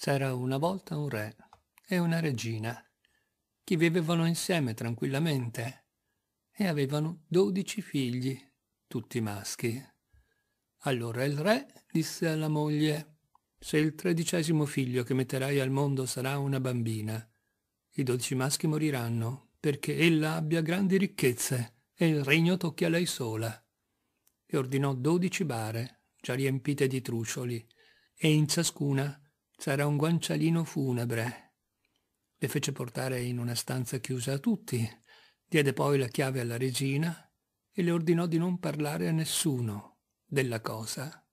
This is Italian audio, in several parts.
C'era una volta un re e una regina che vivevano insieme tranquillamente e avevano dodici figli, tutti maschi. Allora il re disse alla moglie, se il tredicesimo figlio che metterai al mondo sarà una bambina, i dodici maschi moriranno, perché ella abbia grandi ricchezze e il regno tocchi a lei sola. E ordinò dodici bare, già riempite di trucioli, e in ciascuna c'era un guancialino funebre. Le fece portare in una stanza chiusa a tutti, diede poi la chiave alla regina e le ordinò di non parlare a nessuno della cosa.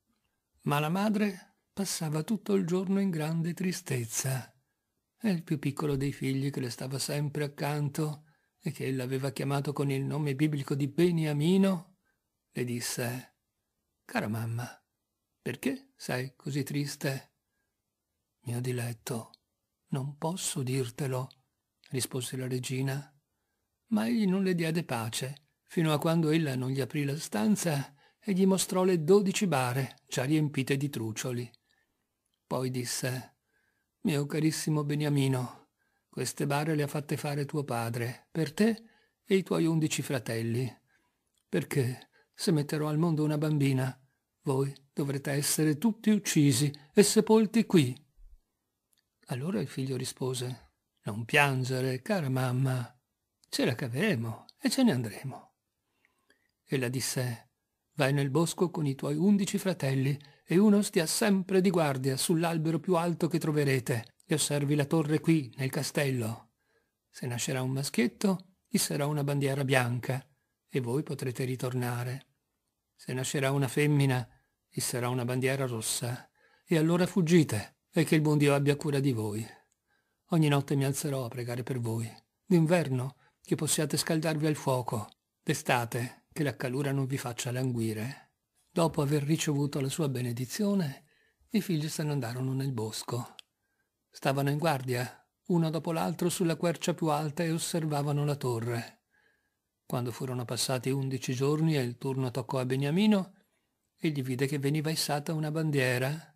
Ma la madre passava tutto il giorno in grande tristezza. È il più piccolo dei figli che le stava sempre accanto e che ella aveva chiamato con il nome biblico di Beniamino, le disse «Cara mamma, perché sei così triste?» Mio diletto, non posso dirtelo, rispose la regina. Ma egli non le diede pace, fino a quando ella non gli aprì la stanza e gli mostrò le dodici bare, già riempite di trucioli. Poi disse, «Mio carissimo Beniamino, queste bare le ha fatte fare tuo padre, per te e i tuoi undici fratelli. Perché, se metterò al mondo una bambina, voi dovrete essere tutti uccisi e sepolti qui, allora il figlio rispose, Non piangere, cara mamma, ce la caveremo e ce ne andremo. Ella disse, Vai nel bosco con i tuoi undici fratelli e uno stia sempre di guardia sull'albero più alto che troverete e osservi la torre qui, nel castello. Se nascerà un maschietto, isserà una bandiera bianca e voi potrete ritornare. Se nascerà una femmina, isserà una bandiera rossa e allora fuggite e che il buon Dio abbia cura di voi. Ogni notte mi alzerò a pregare per voi. D'inverno che possiate scaldarvi al fuoco, d'estate che la calura non vi faccia languire. Dopo aver ricevuto la sua benedizione, i figli se ne andarono nel bosco. Stavano in guardia, uno dopo l'altro, sulla quercia più alta e osservavano la torre. Quando furono passati undici giorni e il turno toccò a Beniamino, egli vide che veniva issata una bandiera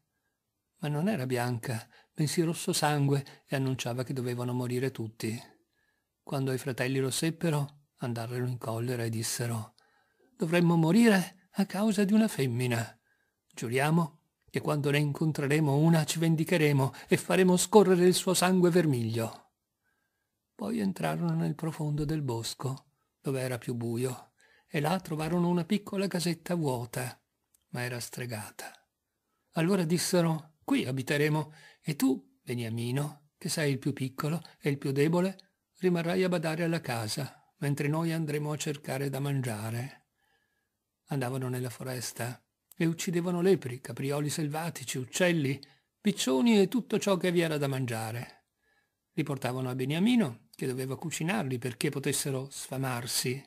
ma non era bianca, bensì rosso sangue e annunciava che dovevano morire tutti. Quando i fratelli lo seppero, andarono in collera e dissero «Dovremmo morire a causa di una femmina. Giuriamo che quando ne incontreremo una ci vendicheremo e faremo scorrere il suo sangue vermiglio». Poi entrarono nel profondo del bosco, dove era più buio, e là trovarono una piccola casetta vuota, ma era stregata. Allora dissero Qui abiteremo e tu, Beniamino, che sei il più piccolo e il più debole, rimarrai a badare alla casa, mentre noi andremo a cercare da mangiare. Andavano nella foresta e uccidevano lepri, caprioli selvatici, uccelli, piccioni e tutto ciò che vi era da mangiare. Li portavano a Beniamino, che doveva cucinarli perché potessero sfamarsi.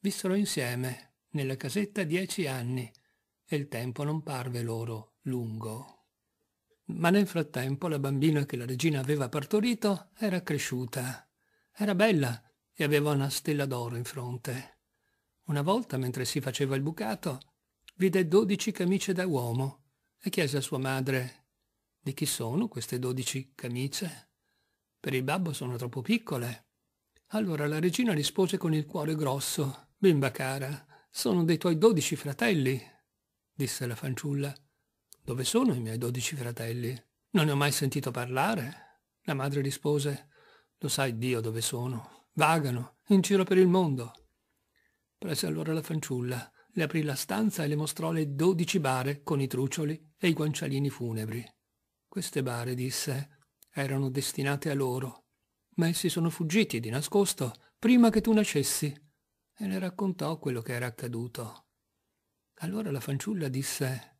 Vissero insieme, nella casetta, dieci anni, e il tempo non parve loro lungo. Ma nel frattempo la bambina che la regina aveva partorito era cresciuta. Era bella e aveva una stella d'oro in fronte. Una volta, mentre si faceva il bucato, vide dodici camicie da uomo e chiese a sua madre «Di chi sono queste dodici camicie? Per il babbo sono troppo piccole». Allora la regina rispose con il cuore grosso «Bimba cara, sono dei tuoi dodici fratelli», disse la fanciulla dove sono i miei dodici fratelli? Non ne ho mai sentito parlare. La madre rispose, Lo sai Dio dove sono. Vagano, in giro per il mondo. Prese allora la fanciulla, le aprì la stanza e le mostrò le dodici bare con i trucioli e i guancialini funebri. Queste bare, disse, erano destinate a loro, ma essi sono fuggiti di nascosto prima che tu nascessi. E le raccontò quello che era accaduto. Allora la fanciulla disse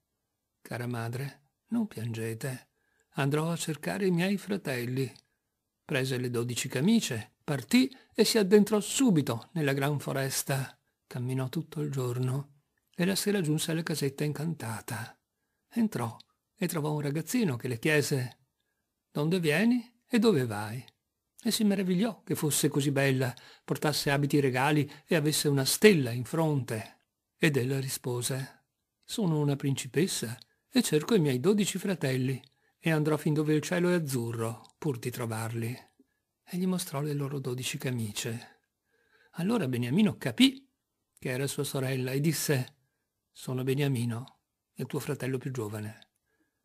Cara madre, non piangete. Andrò a cercare i miei fratelli. Prese le dodici camicie, partì e si addentrò subito nella gran foresta. Camminò tutto il giorno e la sera giunse alla casetta incantata. Entrò e trovò un ragazzino che le chiese «Donde vieni e dove vai?» e si meravigliò che fosse così bella, portasse abiti regali e avesse una stella in fronte. Ed ella rispose «Sono una principessa e cerco i miei dodici fratelli e andrò fin dove il cielo è azzurro pur di trovarli. E gli mostrò le loro dodici camicie. Allora Beniamino capì che era sua sorella e disse «Sono Beniamino, il tuo fratello più giovane».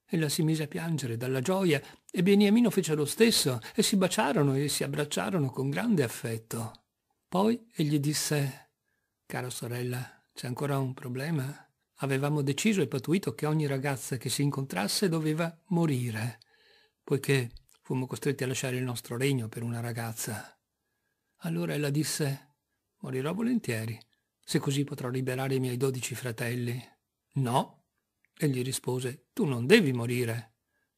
Ella si mise a piangere dalla gioia e Beniamino fece lo stesso e si baciarono e si abbracciarono con grande affetto. Poi egli disse «Cara sorella, c'è ancora un problema?» Avevamo deciso e patuito che ogni ragazza che si incontrasse doveva morire, poiché fummo costretti a lasciare il nostro regno per una ragazza. Allora ella disse, morirò volentieri, se così potrò liberare i miei dodici fratelli. No, egli rispose, tu non devi morire.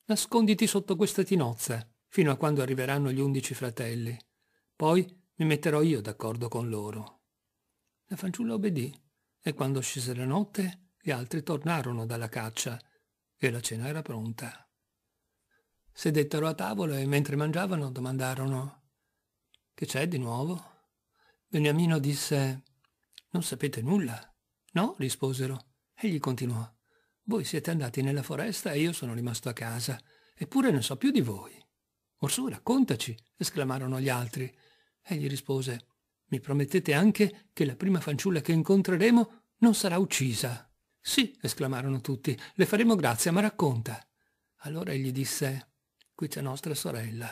Nasconditi sotto questa tinozza, fino a quando arriveranno gli undici fratelli. Poi mi metterò io d'accordo con loro. La fanciulla obbedì e quando scese la notte gli altri tornarono dalla caccia e la cena era pronta. Sedettero a tavola e mentre mangiavano domandarono Che c'è di nuovo? Beniamino disse Non sapete nulla? No, risposero. Egli continuò Voi siete andati nella foresta e io sono rimasto a casa, eppure ne so più di voi. Orsù, raccontaci, esclamarono gli altri. Egli rispose Mi promettete anche che la prima fanciulla che incontreremo non sarà uccisa. Sì, esclamarono tutti, le faremo grazia, ma racconta. Allora egli disse, qui c'è nostra sorella.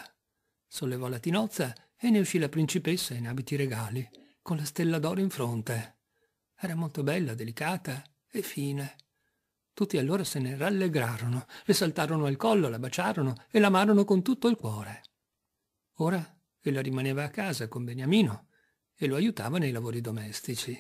Sollevò la tinozza e ne uscì la principessa in abiti regali, con la stella d'oro in fronte. Era molto bella, delicata e fine. Tutti allora se ne rallegrarono, le saltarono al collo, la baciarono e l'amarono con tutto il cuore. Ora ella rimaneva a casa con Beniamino e lo aiutava nei lavori domestici.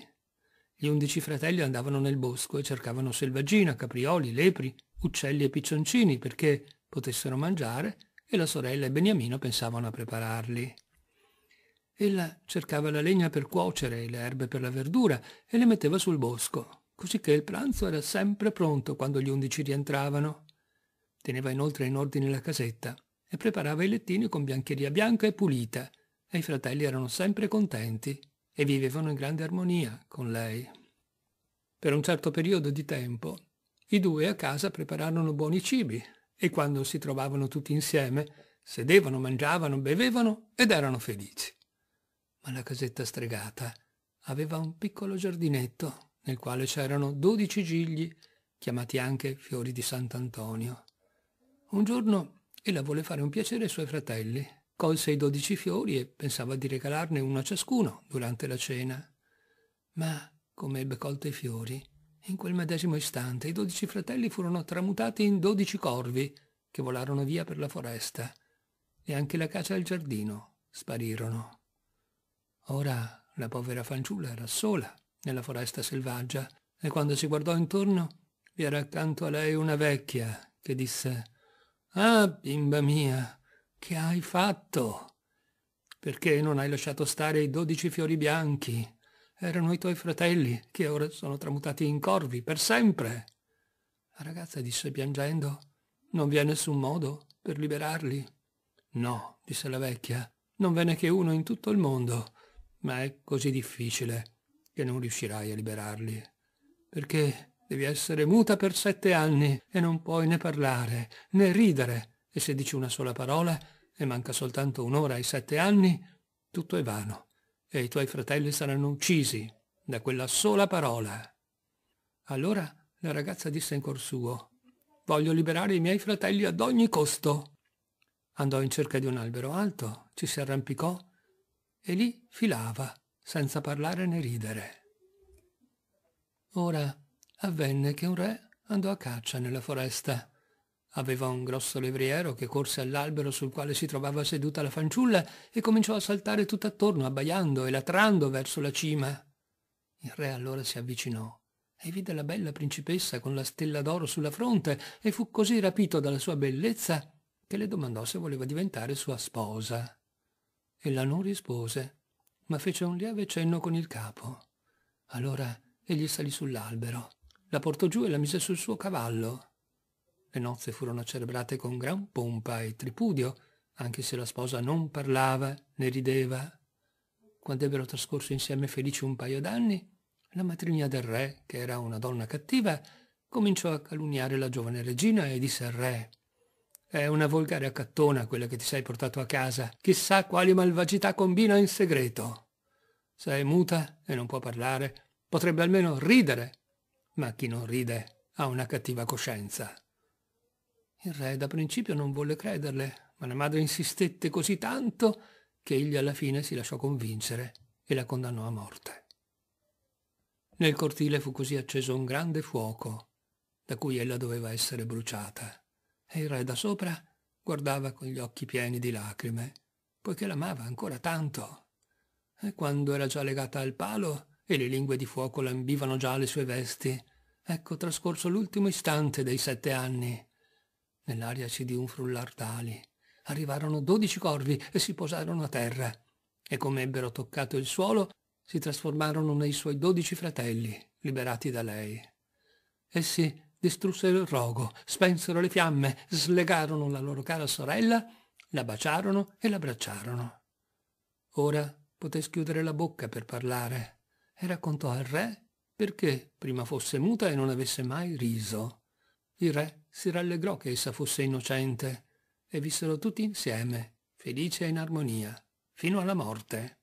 Gli undici fratelli andavano nel bosco e cercavano selvaggina, caprioli, lepri, uccelli e piccioncini perché potessero mangiare e la sorella e Beniamino pensavano a prepararli. Ella cercava la legna per cuocere e le erbe per la verdura e le metteva sul bosco, così che il pranzo era sempre pronto quando gli undici rientravano. Teneva inoltre in ordine la casetta e preparava i lettini con biancheria bianca e pulita, e i fratelli erano sempre contenti e vivevano in grande armonia con lei. Per un certo periodo di tempo i due a casa prepararono buoni cibi e quando si trovavano tutti insieme sedevano, mangiavano, bevevano ed erano felici. Ma la casetta stregata aveva un piccolo giardinetto nel quale c'erano dodici gigli, chiamati anche fiori di Sant'Antonio. Un giorno ella volle fare un piacere ai suoi fratelli colse i dodici fiori e pensava di regalarne uno a ciascuno durante la cena. Ma, come ebbe colto i fiori, in quel medesimo istante i dodici fratelli furono tramutati in dodici corvi che volarono via per la foresta e anche la caccia e il giardino sparirono. Ora la povera fanciulla era sola nella foresta selvaggia e quando si guardò intorno vi era accanto a lei una vecchia che disse «Ah, bimba mia, che hai fatto? Perché non hai lasciato stare i dodici fiori bianchi? Erano i tuoi fratelli, che ora sono tramutati in corvi, per sempre. La ragazza disse piangendo, non vi è nessun modo per liberarli. No, disse la vecchia, non ve n'è che uno in tutto il mondo, ma è così difficile che non riuscirai a liberarli. Perché devi essere muta per sette anni e non puoi né parlare né ridere e se dici una sola parola e manca soltanto un'ora ai sette anni, tutto è vano e i tuoi fratelli saranno uccisi da quella sola parola. Allora la ragazza disse in cor suo, voglio liberare i miei fratelli ad ogni costo. Andò in cerca di un albero alto, ci si arrampicò e lì filava, senza parlare né ridere. Ora avvenne che un re andò a caccia nella foresta Aveva un grosso levriero che corse all'albero sul quale si trovava seduta la fanciulla e cominciò a saltare tutt'attorno, abbaiando e latrando verso la cima. Il re allora si avvicinò e vide la bella principessa con la stella d'oro sulla fronte e fu così rapito dalla sua bellezza che le domandò se voleva diventare sua sposa. Ella non rispose, ma fece un lieve cenno con il capo. Allora egli salì sull'albero, la portò giù e la mise sul suo cavallo. Le nozze furono celebrate con gran pompa e tripudio, anche se la sposa non parlava né rideva. Quando ebbero trascorso insieme felici un paio d'anni, la matrigna del re, che era una donna cattiva, cominciò a calunniare la giovane regina e disse al re «È una volgare accattona quella che ti sei portato a casa. Chissà quali malvagità combina in segreto. Se è muta e non può parlare, potrebbe almeno ridere. Ma chi non ride ha una cattiva coscienza». Il re da principio non volle crederle, ma la madre insistette così tanto che egli alla fine si lasciò convincere e la condannò a morte. Nel cortile fu così acceso un grande fuoco, da cui ella doveva essere bruciata, e il re da sopra guardava con gli occhi pieni di lacrime, poiché l'amava ancora tanto. E quando era già legata al palo e le lingue di fuoco lambivano già le sue vesti, ecco trascorso l'ultimo istante dei sette anni Nell'aria si di un frullar d'ali. Arrivarono dodici corvi e si posarono a terra. E come ebbero toccato il suolo, si trasformarono nei suoi dodici fratelli, liberati da lei. Essi distrussero il rogo, spensero le fiamme, slegarono la loro cara sorella, la baciarono e l'abbracciarono. Ora poté schiudere la bocca per parlare e raccontò al re perché prima fosse muta e non avesse mai riso. Il re si rallegrò che essa fosse innocente e vissero tutti insieme, felici e in armonia, fino alla morte.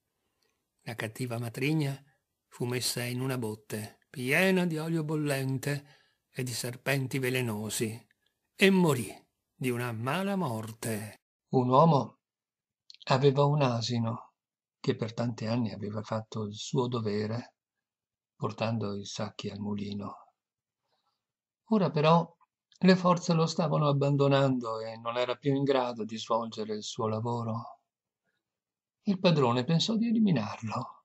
La cattiva matrigna fu messa in una botte, piena di olio bollente e di serpenti velenosi, e morì di una mala morte. Un uomo aveva un asino che per tanti anni aveva fatto il suo dovere portando i sacchi al mulino. Ora però le forze lo stavano abbandonando e non era più in grado di svolgere il suo lavoro. Il padrone pensò di eliminarlo,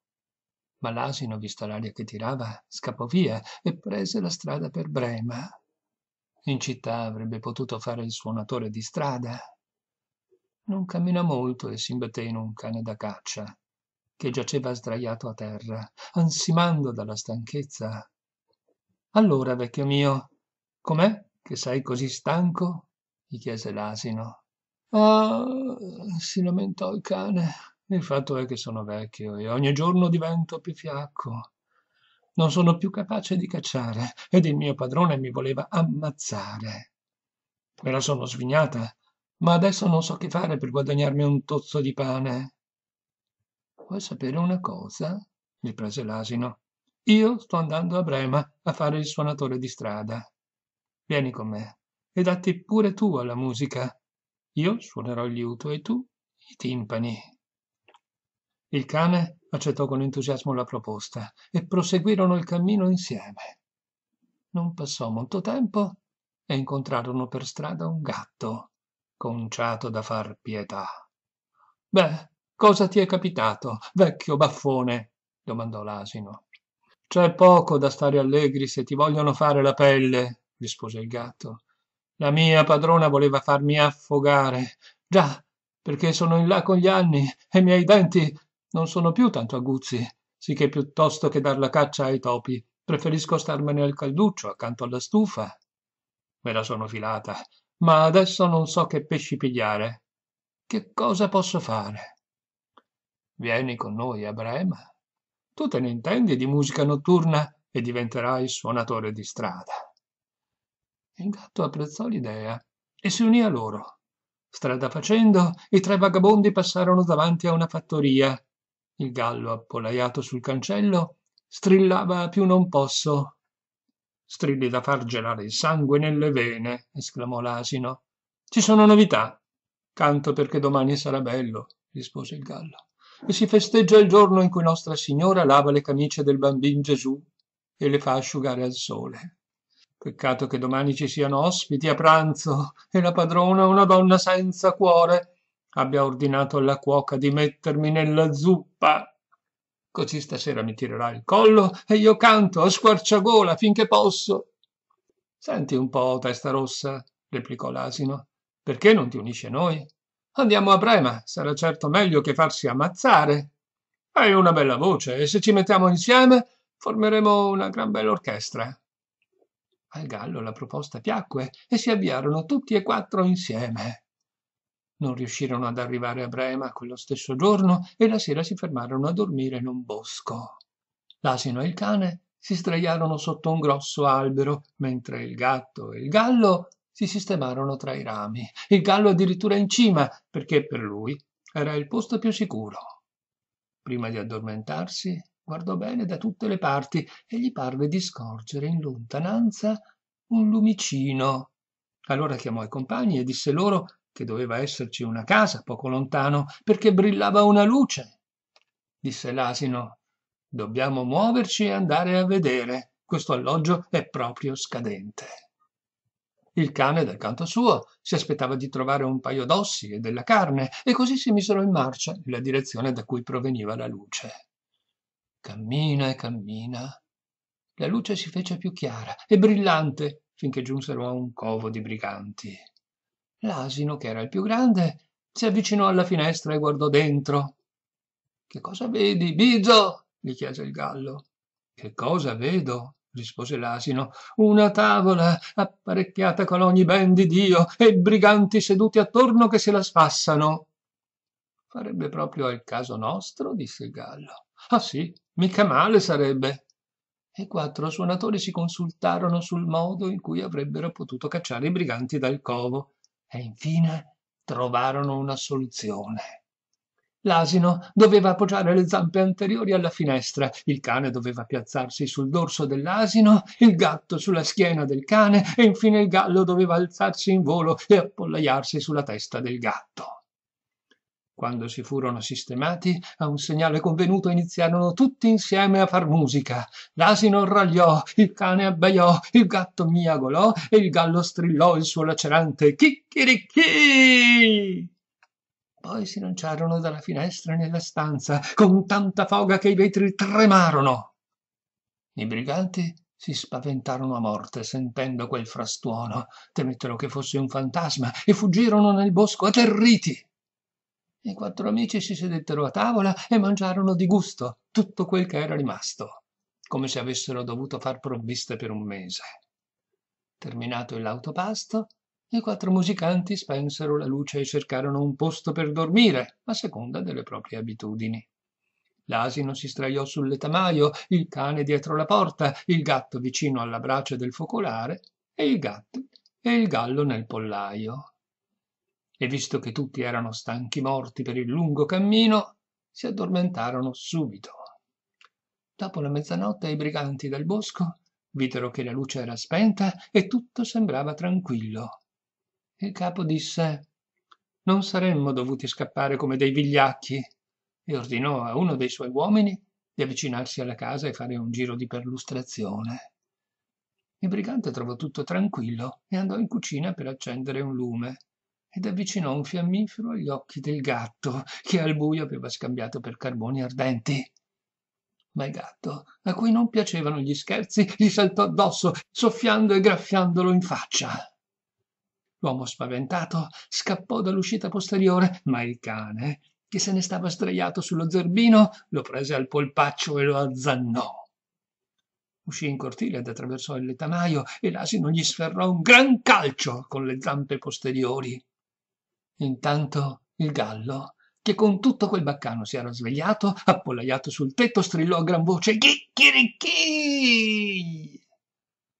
ma l'asino, vista l'aria che tirava, scappò via e prese la strada per Brema. In città avrebbe potuto fare il suonatore di strada. Non camminò molto e si imbatté in un cane da caccia, che giaceva sdraiato a terra, ansimando dalla stanchezza. Allora, vecchio mio, com'è? che sei così stanco gli chiese l'asino ah si lamentò il cane il fatto è che sono vecchio e ogni giorno divento più fiacco non sono più capace di cacciare ed il mio padrone mi voleva ammazzare me la sono svignata ma adesso non so che fare per guadagnarmi un tozzo di pane vuoi sapere una cosa riprese l'asino io sto andando a brema a fare il suonatore di strada vieni con me e datti pure tu alla musica. Io suonerò il liuto e tu i timpani. Il cane accettò con entusiasmo la proposta e proseguirono il cammino insieme. Non passò molto tempo e incontrarono per strada un gatto, conciato da far pietà. Beh, cosa ti è capitato, vecchio baffone? domandò l'asino. C'è poco da stare allegri se ti vogliono fare la pelle, rispose il gatto. La mia padrona voleva farmi affogare. Già, perché sono in là con gli anni e i miei denti non sono più tanto aguzzi, sicché piuttosto che dar la caccia ai topi, preferisco starmene al calduccio accanto alla stufa. Me la sono filata, ma adesso non so che pesci pigliare. Che cosa posso fare? Vieni con noi a Brema. Tu te ne intendi di musica notturna e diventerai suonatore di strada. Il gatto apprezzò l'idea e si unì a loro. Strada facendo, i tre vagabondi passarono davanti a una fattoria. Il gallo, appollaiato sul cancello, strillava a più non posso. Strilli da far gelare il sangue nelle vene, esclamò l'asino. Ci sono novità. Canto perché domani sarà bello, rispose il gallo. E si festeggia il giorno in cui Nostra Signora lava le camicie del bambino Gesù e le fa asciugare al sole. Peccato che domani ci siano ospiti a pranzo e la padrona, una donna senza cuore, abbia ordinato alla cuoca di mettermi nella zuppa. Così stasera mi tirerà il collo e io canto a squarciagola finché posso. Senti un po', testa rossa, replicò l'asino, perché non ti unisci a noi? Andiamo a Brema, sarà certo meglio che farsi ammazzare. Hai una bella voce e se ci mettiamo insieme formeremo una gran bella orchestra. Al gallo la proposta piacque e si avviarono tutti e quattro insieme. Non riuscirono ad arrivare a Brema quello stesso giorno e la sera si fermarono a dormire in un bosco. L'asino e il cane si sdraiarono sotto un grosso albero, mentre il gatto e il gallo si sistemarono tra i rami, il gallo addirittura in cima, perché per lui era il posto più sicuro. Prima di addormentarsi, guardò bene da tutte le parti e gli parve di scorgere in lontananza un lumicino. Allora chiamò i compagni e disse loro che doveva esserci una casa poco lontano perché brillava una luce. Disse l'asino, dobbiamo muoverci e andare a vedere. Questo alloggio è proprio scadente. Il cane, dal canto suo, si aspettava di trovare un paio d'ossi e della carne, e così si misero in marcia nella direzione da cui proveniva la luce cammina e cammina la luce si fece più chiara e brillante finché giunsero a un covo di briganti l'asino che era il più grande si avvicinò alla finestra e guardò dentro che cosa vedi bizzo gli chiese il gallo che cosa vedo rispose l'asino una tavola apparecchiata con ogni ben di dio e briganti seduti attorno che se la spassano farebbe proprio al caso nostro disse il gallo ah sì Mica male sarebbe. E quattro suonatori si consultarono sul modo in cui avrebbero potuto cacciare i briganti dal covo e infine trovarono una soluzione. L'asino doveva appoggiare le zampe anteriori alla finestra, il cane doveva piazzarsi sul dorso dell'asino, il gatto sulla schiena del cane e infine il gallo doveva alzarsi in volo e appollaiarsi sulla testa del gatto. Quando si furono sistemati, a un segnale convenuto iniziarono tutti insieme a far musica. L'asino ragliò, il cane abbaiò, il gatto miagolò e il gallo strillò il suo lacerante chicchirichì. Poi si lanciarono dalla finestra nella stanza con tanta foga che i vetri tremarono. I briganti si spaventarono a morte sentendo quel frastuono, temettero che fosse un fantasma e fuggirono nel bosco atterriti. I quattro amici si sedettero a tavola e mangiarono di gusto tutto quel che era rimasto, come se avessero dovuto far provviste per un mese. Terminato l'autopasto, i quattro musicanti spensero la luce e cercarono un posto per dormire, a seconda delle proprie abitudini. L'asino si straiò sul letamaio, il cane dietro la porta, il gatto vicino alla brace del focolare e il gatto e il gallo nel pollaio e visto che tutti erano stanchi morti per il lungo cammino, si addormentarono subito. Dopo la mezzanotte i briganti del bosco videro che la luce era spenta e tutto sembrava tranquillo. Il capo disse Non saremmo dovuti scappare come dei vigliacchi e ordinò a uno dei suoi uomini di avvicinarsi alla casa e fare un giro di perlustrazione. Il brigante trovò tutto tranquillo e andò in cucina per accendere un lume ed avvicinò un fiammifero agli occhi del gatto che al buio aveva scambiato per carboni ardenti ma il gatto a cui non piacevano gli scherzi gli saltò addosso soffiando e graffiandolo in faccia l'uomo spaventato scappò dall'uscita posteriore ma il cane che se ne stava sdraiato sullo zerbino lo prese al polpaccio e lo azzannò uscì in cortile ed attraversò il letamaio e l'asino gli sferrò un gran calcio con le zampe posteriori intanto il gallo che con tutto quel baccano si era svegliato appollaiato sul tetto strillò a gran voce chicchirichì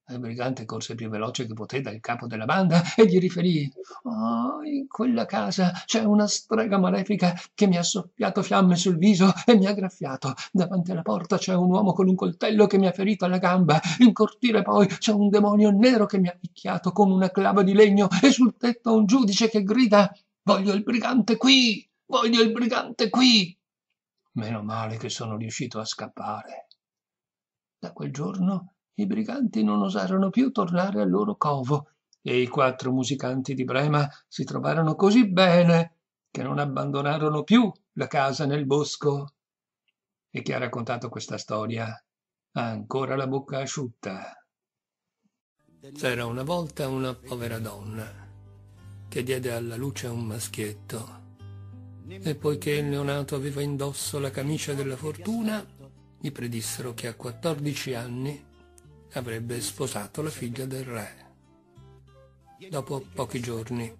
il brigante corse più veloce che poté dal capo della banda e gli riferì oh, in quella casa c'è una strega malefica che mi ha soffiato fiamme sul viso e mi ha graffiato davanti alla porta c'è un uomo con un coltello che mi ha ferito alla gamba in cortile poi c'è un demonio nero che mi ha picchiato con una clava di legno e sul tetto un giudice che grida Voglio il brigante qui! Voglio il brigante qui! Meno male che sono riuscito a scappare. Da quel giorno i briganti non osarono più tornare al loro covo e i quattro musicanti di Brema si trovarono così bene che non abbandonarono più la casa nel bosco. E chi ha raccontato questa storia ha ancora la bocca asciutta. C'era una volta una povera donna che diede alla luce un maschietto. E poiché il neonato aveva indosso la camicia della fortuna, gli predissero che a 14 anni avrebbe sposato la figlia del re. Dopo pochi giorni,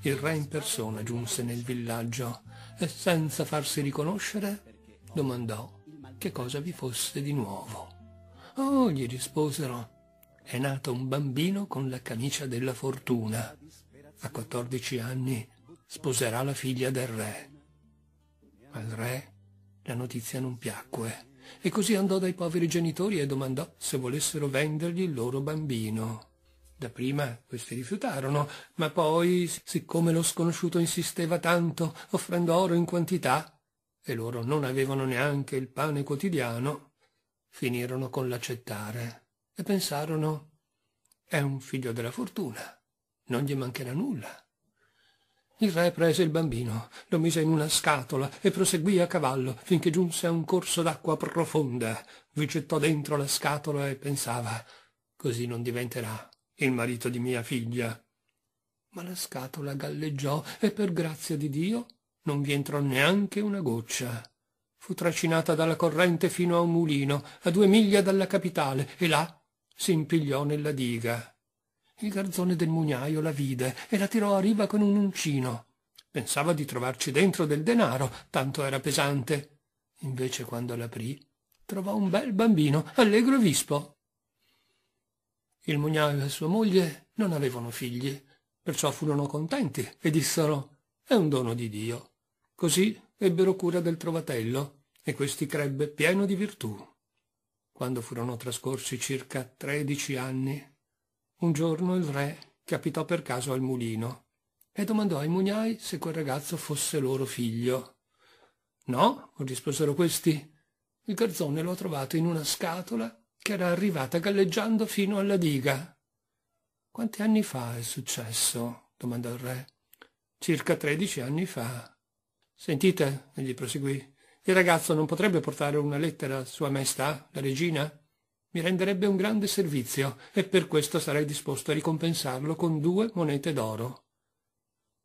il re in persona giunse nel villaggio e senza farsi riconoscere domandò che cosa vi fosse di nuovo. Oh, gli risposero, è nato un bambino con la camicia della fortuna a 14 anni sposerà la figlia del re. Al re la notizia non piacque e così andò dai poveri genitori e domandò se volessero vendergli il loro bambino. Da prima questi rifiutarono, ma poi, siccome lo sconosciuto insisteva tanto, offrendo oro in quantità, e loro non avevano neanche il pane quotidiano, finirono con l'accettare e pensarono è un figlio della fortuna non gli mancherà nulla. Il re prese il bambino, lo mise in una scatola e proseguì a cavallo finché giunse a un corso d'acqua profonda. Vi gettò dentro la scatola e pensava così non diventerà il marito di mia figlia. Ma la scatola galleggiò e per grazia di Dio non vi entrò neanche una goccia. Fu trascinata dalla corrente fino a un mulino, a due miglia dalla capitale, e là si impigliò nella diga. Il garzone del mugnaio la vide e la tirò a riva con un uncino. Pensava di trovarci dentro del denaro, tanto era pesante. Invece quando l'aprì, trovò un bel bambino, allegro e vispo. Il mugnaio e sua moglie non avevano figli, perciò furono contenti e dissero è un dono di Dio. Così ebbero cura del trovatello e questi crebbe pieno di virtù. Quando furono trascorsi circa tredici anni, un giorno il re capitò per caso al mulino e domandò ai mugnai se quel ragazzo fosse loro figlio. No, risposero questi. Il garzone lo ha trovato in una scatola che era arrivata galleggiando fino alla diga. Quanti anni fa è successo? domandò il re. Circa tredici anni fa. Sentite, egli proseguì, il ragazzo non potrebbe portare una lettera a Sua Maestà, la regina? mi renderebbe un grande servizio e per questo sarei disposto a ricompensarlo con due monete d'oro.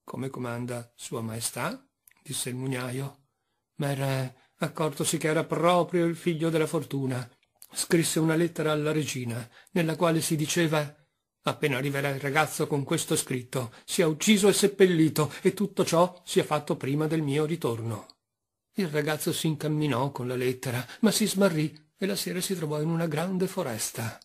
Come comanda Sua Maestà? disse il mugnaio. Ma il re, accortosi che era proprio il figlio della fortuna, scrisse una lettera alla regina, nella quale si diceva Appena arriverà il ragazzo con questo scritto, sia ucciso e seppellito, e tutto ciò sia fatto prima del mio ritorno. Il ragazzo si incamminò con la lettera, ma si smarrì e la sera si trovò in una grande foresta.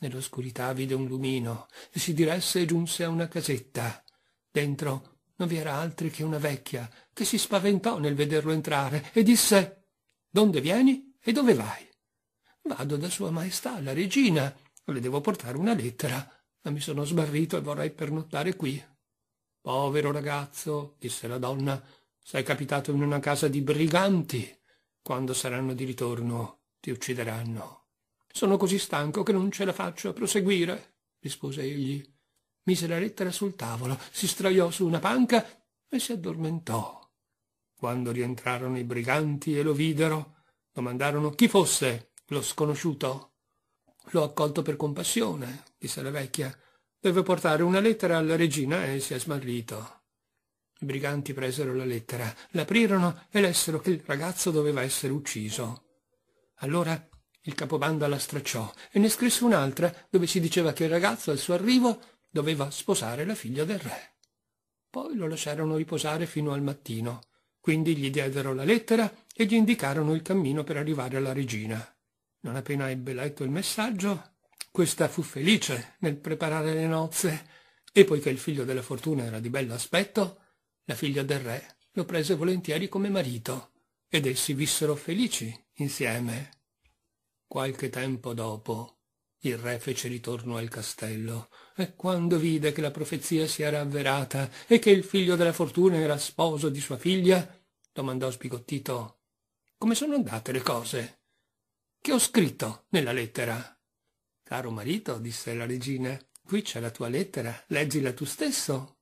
Nell'oscurità vide un lumino e si diresse e giunse a una casetta. Dentro non vi era altri che una vecchia, che si spaventò nel vederlo entrare e disse «Donde vieni e dove vai?» «Vado da sua maestà, la regina. Le devo portare una lettera, ma mi sono sbarrito e vorrei pernottare qui». «Povero ragazzo», disse la donna, «sei capitato in una casa di briganti. Quando saranno di ritorno?» ti uccideranno. Sono così stanco che non ce la faccio a proseguire, rispose egli. Mise la lettera sul tavolo, si straiò su una panca e si addormentò. Quando rientrarono i briganti e lo videro, domandarono chi fosse lo sconosciuto. L'ho accolto per compassione, disse la vecchia. Deve portare una lettera alla regina e si è smarrito. I briganti presero la lettera, l'aprirono e lessero che il ragazzo doveva essere ucciso. Allora il capobanda la stracciò e ne scrisse un'altra dove si diceva che il ragazzo al suo arrivo doveva sposare la figlia del re. Poi lo lasciarono riposare fino al mattino, quindi gli diedero la lettera e gli indicarono il cammino per arrivare alla regina. Non appena ebbe letto il messaggio, questa fu felice nel preparare le nozze e poiché il figlio della fortuna era di bello aspetto, la figlia del re lo prese volentieri come marito ed essi vissero felici insieme. Qualche tempo dopo il re fece ritorno al castello e quando vide che la profezia si era avverata e che il figlio della fortuna era sposo di sua figlia, domandò sbigottito Come sono andate le cose? Che ho scritto nella lettera? Caro marito, disse la regina, qui c'è la tua lettera, leggila tu stesso.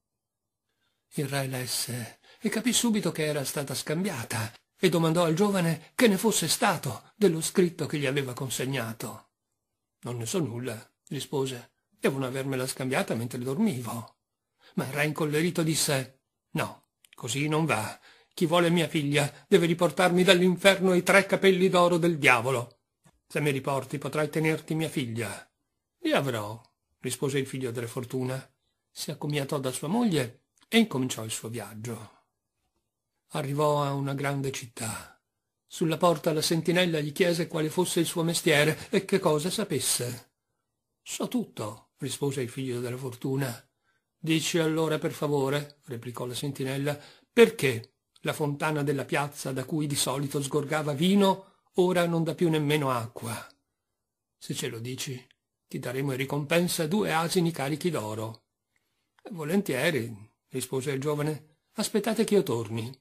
Il re lesse e capì subito che era stata scambiata e domandò al giovane che ne fosse stato dello scritto che gli aveva consegnato. Non ne so nulla, rispose. Devono avermela scambiata mentre dormivo. Ma il re incollerito disse No, così non va. Chi vuole mia figlia deve riportarmi dall'inferno i tre capelli d'oro del diavolo. Se mi riporti potrai tenerti mia figlia. Li avrò, rispose il figlio della fortuna. Si accomiatò da sua moglie e incominciò il suo viaggio. Arrivò a una grande città. Sulla porta la sentinella gli chiese quale fosse il suo mestiere e che cosa sapesse. So tutto, rispose il figlio della fortuna. Dici allora per favore, replicò la sentinella, perché la fontana della piazza da cui di solito sgorgava vino ora non dà più nemmeno acqua. Se ce lo dici, ti daremo in ricompensa due asini carichi d'oro. Volentieri, rispose il giovane, aspettate che io torni.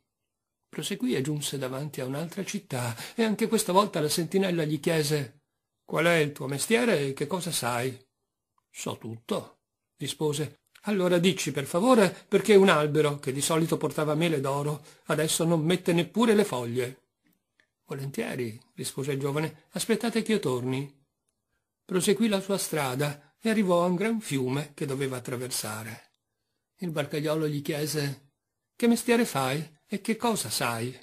Proseguì e giunse davanti a un'altra città, e anche questa volta la sentinella gli chiese Qual è il tuo mestiere e che cosa sai? So tutto, rispose. Allora dici per favore perché un albero, che di solito portava mele d'oro, adesso non mette neppure le foglie. Volentieri, rispose il giovane, aspettate che io torni. Proseguì la sua strada e arrivò a un gran fiume che doveva attraversare. Il barcaiolo gli chiese Che mestiere fai? E che cosa sai?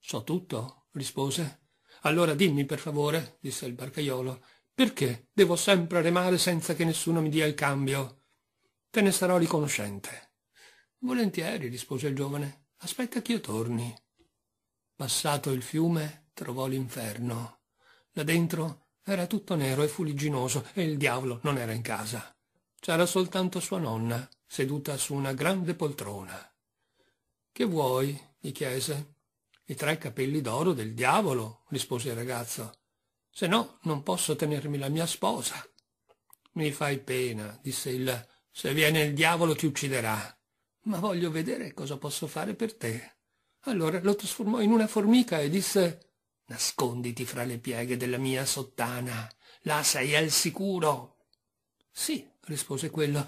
So tutto, rispose. Allora dimmi, per favore, disse il barcaiolo, perché devo sempre remare senza che nessuno mi dia il cambio? Te ne sarò riconoscente. Volentieri, rispose il giovane. Aspetta ch'io torni. Passato il fiume, trovò l'inferno. Là dentro era tutto nero e fuligginoso e il diavolo non era in casa. C'era soltanto sua nonna, seduta su una grande poltrona. Che vuoi? gli chiese. I tre capelli d'oro del diavolo, rispose il ragazzo. Se no, non posso tenermi la mia sposa. Mi fai pena, disse il. Se viene il diavolo ti ucciderà. Ma voglio vedere cosa posso fare per te. Allora lo trasformò in una formica e disse Nasconditi fra le pieghe della mia sottana. Là sei al sicuro. Sì, rispose quello,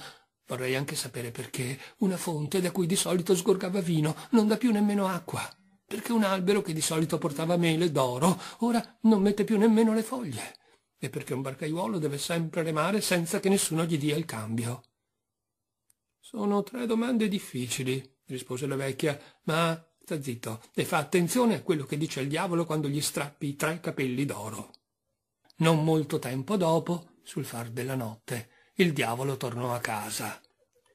Vorrei anche sapere perché una fonte da cui di solito sgorgava vino non dà più nemmeno acqua, perché un albero che di solito portava mele d'oro ora non mette più nemmeno le foglie, e perché un barcaiuolo deve sempre remare senza che nessuno gli dia il cambio. Sono tre domande difficili, rispose la vecchia, ma sta zitto e fa attenzione a quello che dice il diavolo quando gli strappi i tre capelli d'oro. Non molto tempo dopo, sul far della notte, il diavolo tornò a casa.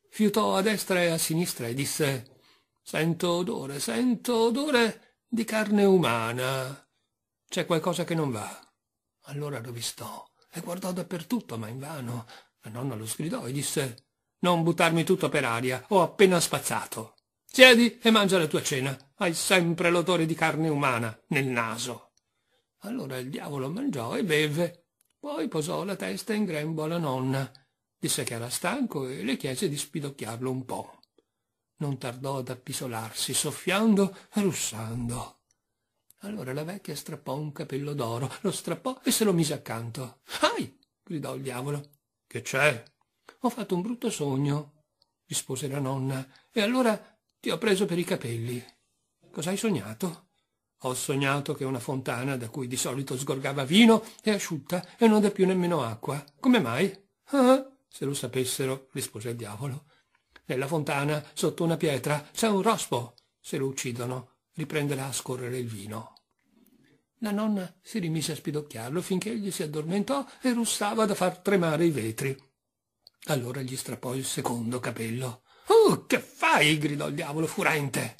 Fiutò a destra e a sinistra e disse Sento odore, sento odore di carne umana. C'è qualcosa che non va. Allora rovistò e guardò dappertutto, ma invano. La nonna lo sgridò e disse Non buttarmi tutto per aria, ho appena spazzato. Siedi e mangia la tua cena. Hai sempre l'odore di carne umana nel naso. Allora il diavolo mangiò e beve. Poi posò la testa in grembo alla nonna Disse che era stanco e le chiese di spidocchiarlo un po'. Non tardò ad appisolarsi, soffiando e russando. Allora la vecchia strappò un capello d'oro, lo strappò e se lo mise accanto. Ai! gridò il diavolo. Che c'è? Ho fatto un brutto sogno, rispose la nonna, e allora ti ho preso per i capelli. Cos'hai sognato? Ho sognato che una fontana da cui di solito sgorgava vino è asciutta e non dà più nemmeno acqua. Come mai? Ah, se lo sapessero, rispose il diavolo. Nella fontana, sotto una pietra, c'è un rospo. Se lo uccidono, riprenderà a scorrere il vino. La nonna si rimise a spidocchiarlo finché egli si addormentò e russava da far tremare i vetri. Allora gli strappò il secondo capello. Oh, che fai? gridò il diavolo furente.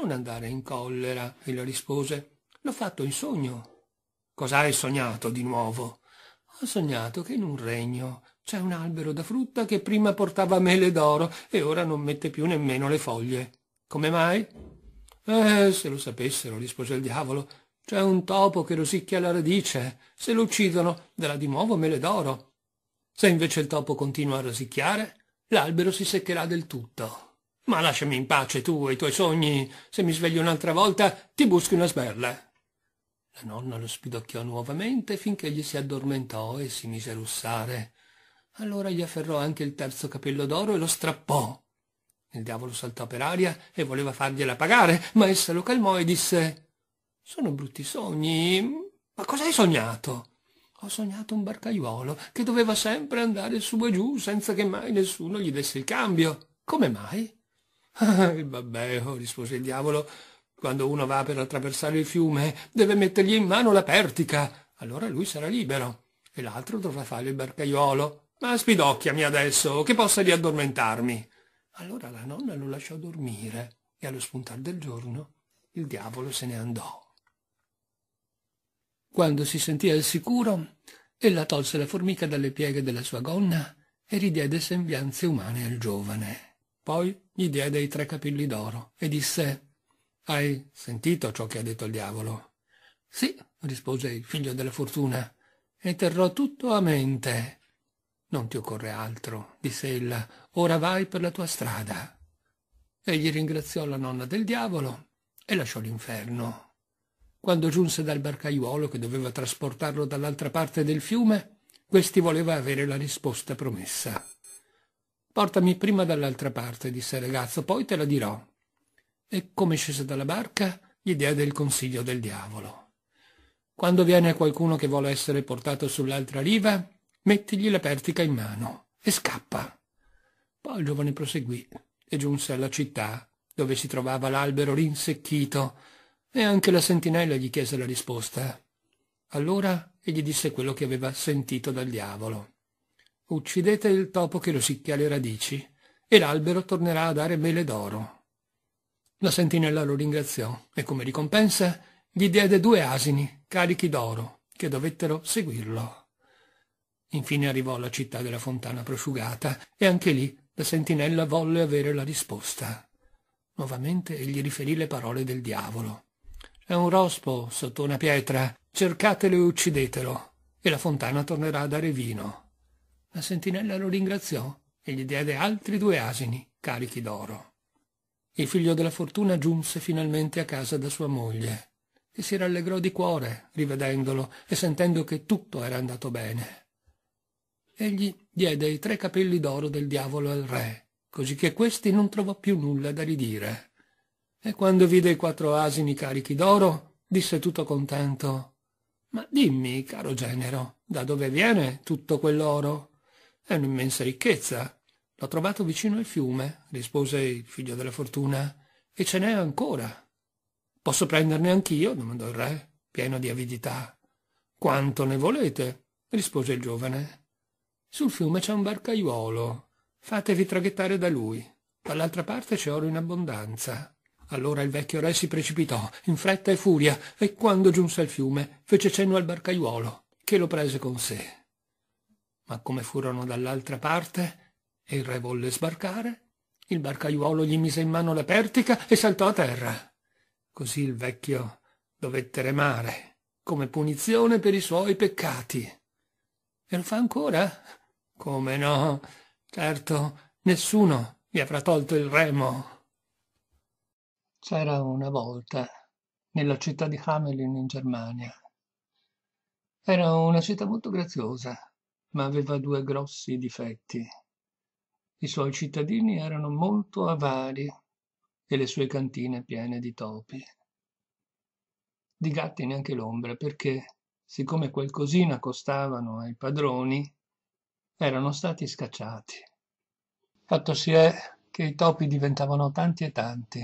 Non andare in collera, ella rispose. L'ho fatto in sogno. Cos'hai sognato di nuovo? Ho sognato che in un regno c'è un albero da frutta che prima portava mele d'oro e ora non mette più nemmeno le foglie. Come mai? Eh, se lo sapessero, rispose il diavolo. C'è un topo che rosicchia la radice. Se lo uccidono, darà di nuovo mele d'oro. Se invece il topo continua a rosicchiare, l'albero si seccherà del tutto. Ma lasciami in pace tu e i tuoi sogni. Se mi sveglio un'altra volta, ti buschi una sberla. La nonna lo spidocchiò nuovamente finché gli si addormentò e si mise a russare. Allora gli afferrò anche il terzo capello d'oro e lo strappò. Il diavolo saltò per aria e voleva fargliela pagare, ma essa lo calmò e disse Sono brutti sogni. Ma cosa hai sognato? Ho sognato un barcaiuolo che doveva sempre andare su e giù senza che mai nessuno gli desse il cambio. Come mai? Ah, il babbeo, rispose il diavolo. Quando uno va per attraversare il fiume, deve mettergli in mano la pertica. Allora lui sarà libero e l'altro dovrà fare il barcaiuolo. Ma spidocchiami adesso, che possa riaddormentarmi. Allora la nonna lo lasciò dormire e allo spuntar del giorno il diavolo se ne andò. Quando si sentì al sicuro, ella tolse la formica dalle pieghe della sua gonna e ridiede sembianze umane al giovane. Poi gli diede i tre capelli d'oro e disse «Hai sentito ciò che ha detto il diavolo?» «Sì», rispose il figlio della fortuna, e terrò tutto a mente non ti occorre altro, disse ella, ora vai per la tua strada. Egli ringraziò la nonna del diavolo e lasciò l'inferno. Quando giunse dal barcaiuolo che doveva trasportarlo dall'altra parte del fiume, questi voleva avere la risposta promessa. Portami prima dall'altra parte, disse il ragazzo, poi te la dirò. E come scese dalla barca, gli diede il consiglio del diavolo. Quando viene qualcuno che vuole essere portato sull'altra riva, mettigli la pertica in mano e scappa. Poi il giovane proseguì e giunse alla città, dove si trovava l'albero rinsecchito, e anche la sentinella gli chiese la risposta. Allora egli disse quello che aveva sentito dal diavolo. Uccidete il topo che rosicchia le radici, e l'albero tornerà a dare mele d'oro. La sentinella lo ringraziò e come ricompensa gli diede due asini carichi d'oro che dovettero seguirlo. Infine arrivò alla città della fontana prosciugata e anche lì la sentinella volle avere la risposta. Nuovamente egli riferì le parole del diavolo. È un rospo sotto una pietra, cercatelo e uccidetelo, e la fontana tornerà a dare vino. La sentinella lo ringraziò e gli diede altri due asini carichi d'oro. Il figlio della fortuna giunse finalmente a casa da sua moglie, che si rallegrò di cuore rivedendolo e sentendo che tutto era andato bene egli diede i tre capelli d'oro del diavolo al re, così che questi non trovò più nulla da ridire. E quando vide i quattro asini carichi d'oro, disse tutto contento Ma dimmi, caro genero, da dove viene tutto quell'oro? È un'immensa ricchezza. L'ho trovato vicino al fiume, rispose il figlio della fortuna, e ce n'è ancora. Posso prenderne anch'io? domandò il re, pieno di avidità. Quanto ne volete? rispose il giovane. Sul fiume c'è un barcaiuolo. Fatevi traghettare da lui. Dall'altra parte c'è oro in abbondanza. Allora il vecchio re si precipitò, in fretta e furia, e quando giunse al fiume fece cenno al barcaiuolo, che lo prese con sé. Ma come furono dall'altra parte e il re volle sbarcare, il barcaiuolo gli mise in mano la pertica e saltò a terra. Così il vecchio dovette remare, come punizione per i suoi peccati. E lo fa ancora? Come no? Certo, nessuno mi avrà tolto il remo. C'era una volta, nella città di Hamelin in Germania. Era una città molto graziosa, ma aveva due grossi difetti. I suoi cittadini erano molto avari e le sue cantine piene di topi. Di gatti neanche l'ombra, perché, siccome qualcosina costavano ai padroni, erano stati scacciati. Fatto si è che i topi diventavano tanti e tanti,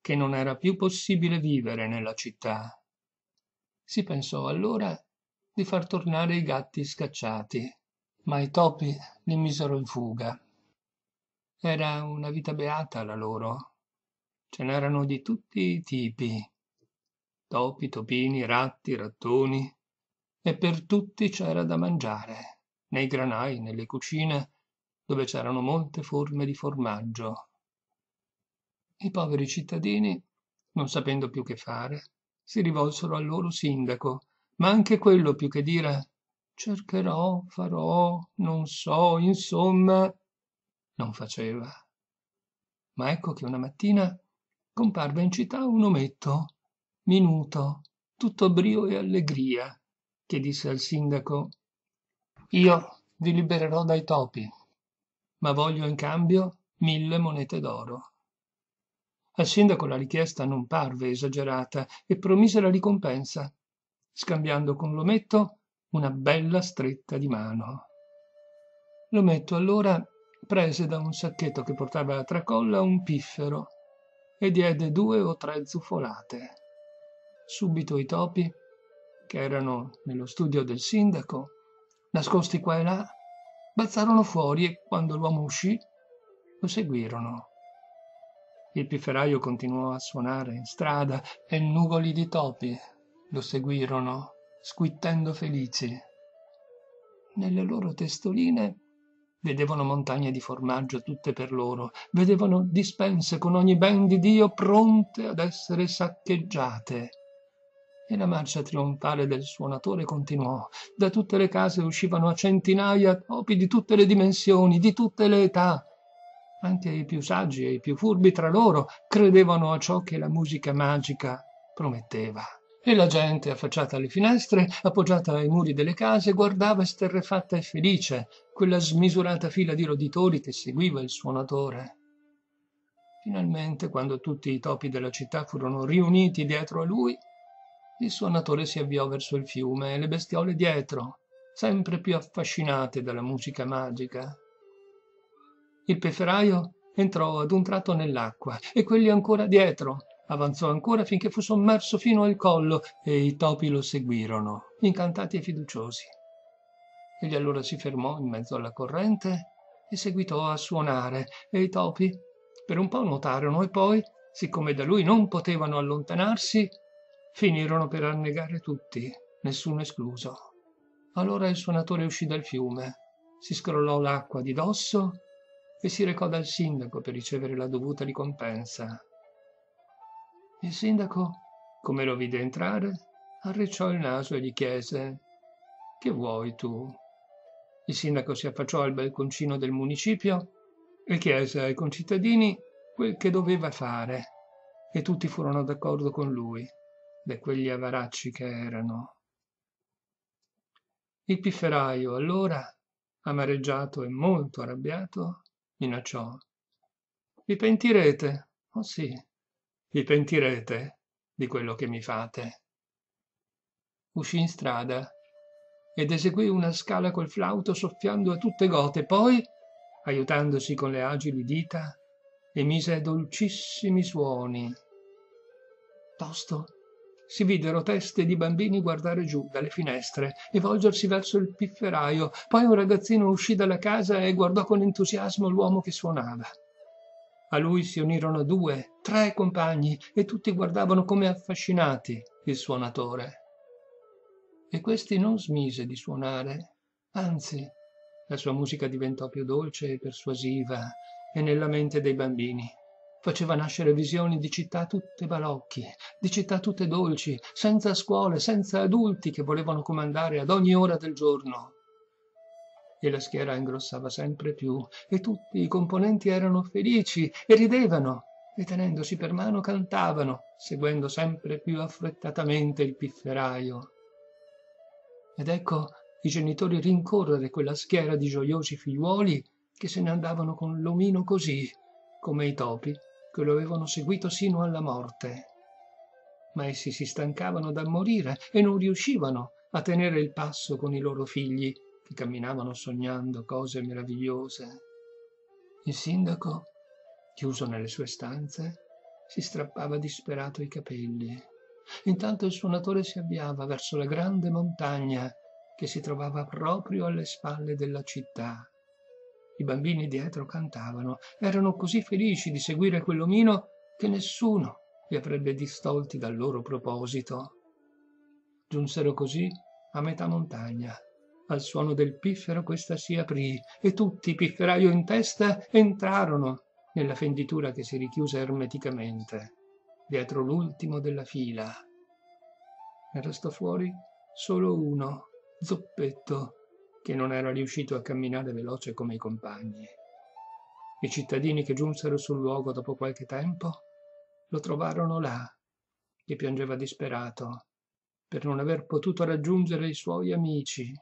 che non era più possibile vivere nella città. Si pensò allora di far tornare i gatti scacciati, ma i topi li misero in fuga. Era una vita beata la loro. Ce n'erano di tutti i tipi. Topi, topini, ratti, rattoni. E per tutti c'era da mangiare nei granai, nelle cucine, dove c'erano molte forme di formaggio. I poveri cittadini, non sapendo più che fare, si rivolsero al loro sindaco, ma anche quello più che dire cercherò, farò, non so, insomma, non faceva. Ma ecco che una mattina comparve in città un ometto, minuto, tutto brio e allegria, che disse al sindaco io vi libererò dai topi, ma voglio in cambio mille monete d'oro. Al sindaco la richiesta non parve esagerata e promise la ricompensa, scambiando con l'ometto una bella stretta di mano. L'ometto allora prese da un sacchetto che portava a tracolla un piffero e diede due o tre zufolate. Subito i topi, che erano nello studio del sindaco, nascosti qua e là, balzarono fuori e quando l'uomo uscì, lo seguirono. Il pifferaio continuò a suonare in strada e nugoli di topi lo seguirono, squittendo felici. Nelle loro testoline vedevano montagne di formaggio tutte per loro, vedevano dispense con ogni ben di Dio pronte ad essere saccheggiate e la marcia trionfale del suonatore continuò. Da tutte le case uscivano a centinaia topi di tutte le dimensioni, di tutte le età. Anche i più saggi e i più furbi tra loro credevano a ciò che la musica magica prometteva. E la gente, affacciata alle finestre, appoggiata ai muri delle case, guardava esterrefatta e felice quella smisurata fila di roditori che seguiva il suonatore. Finalmente, quando tutti i topi della città furono riuniti dietro a lui, il suonatore si avviò verso il fiume e le bestiole dietro, sempre più affascinate dalla musica magica. Il peferaio entrò ad un tratto nell'acqua e quelli ancora dietro. Avanzò ancora finché fu sommerso fino al collo e i topi lo seguirono, incantati e fiduciosi. Egli allora si fermò in mezzo alla corrente e seguitò a suonare e i topi per un po' nuotarono e poi, siccome da lui non potevano allontanarsi, finirono per annegare tutti, nessuno escluso. Allora il suonatore uscì dal fiume, si scrollò l'acqua di dosso e si recò dal sindaco per ricevere la dovuta ricompensa. Il sindaco, come lo vide entrare, arricciò il naso e gli chiese Che vuoi tu? Il sindaco si affacciò al balconcino del municipio e chiese ai concittadini quel che doveva fare, e tutti furono d'accordo con lui da quegli avaracci che erano. Il pifferaio allora, amareggiato e molto arrabbiato, minacciò. Vi pentirete, oh sì, vi pentirete di quello che mi fate. Uscì in strada ed eseguì una scala col flauto soffiando a tutte gote, poi, aiutandosi con le agili dita, emise dolcissimi suoni. Tosto si videro teste di bambini guardare giù dalle finestre e volgersi verso il pifferaio poi un ragazzino uscì dalla casa e guardò con entusiasmo l'uomo che suonava a lui si unirono due tre compagni e tutti guardavano come affascinati il suonatore e questi non smise di suonare anzi la sua musica diventò più dolce e persuasiva e nella mente dei bambini faceva nascere visioni di città tutte balocchi, di città tutte dolci, senza scuole, senza adulti che volevano comandare ad ogni ora del giorno. E la schiera ingrossava sempre più, e tutti i componenti erano felici e ridevano, e tenendosi per mano cantavano, seguendo sempre più affrettatamente il pifferaio. Ed ecco i genitori rincorrere quella schiera di gioiosi figliuoli che se ne andavano con l'omino così, come i topi che lo avevano seguito sino alla morte. Ma essi si stancavano dal morire e non riuscivano a tenere il passo con i loro figli, che camminavano sognando cose meravigliose. Il sindaco, chiuso nelle sue stanze, si strappava disperato i capelli. Intanto il suonatore si avviava verso la grande montagna che si trovava proprio alle spalle della città i bambini dietro cantavano, erano così felici di seguire quell'omino che nessuno li avrebbe distolti dal loro proposito. Giunsero così a metà montagna. Al suono del piffero questa si aprì e tutti, pifferaio in testa, entrarono nella fenditura che si richiuse ermeticamente, dietro l'ultimo della fila. Ne restò fuori solo uno, zoppetto, che non era riuscito a camminare veloce come i compagni. I cittadini che giunsero sul luogo dopo qualche tempo lo trovarono là, che piangeva disperato per non aver potuto raggiungere i suoi amici.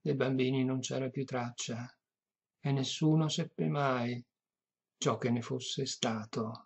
Dei bambini non c'era più traccia e nessuno seppe mai ciò che ne fosse stato.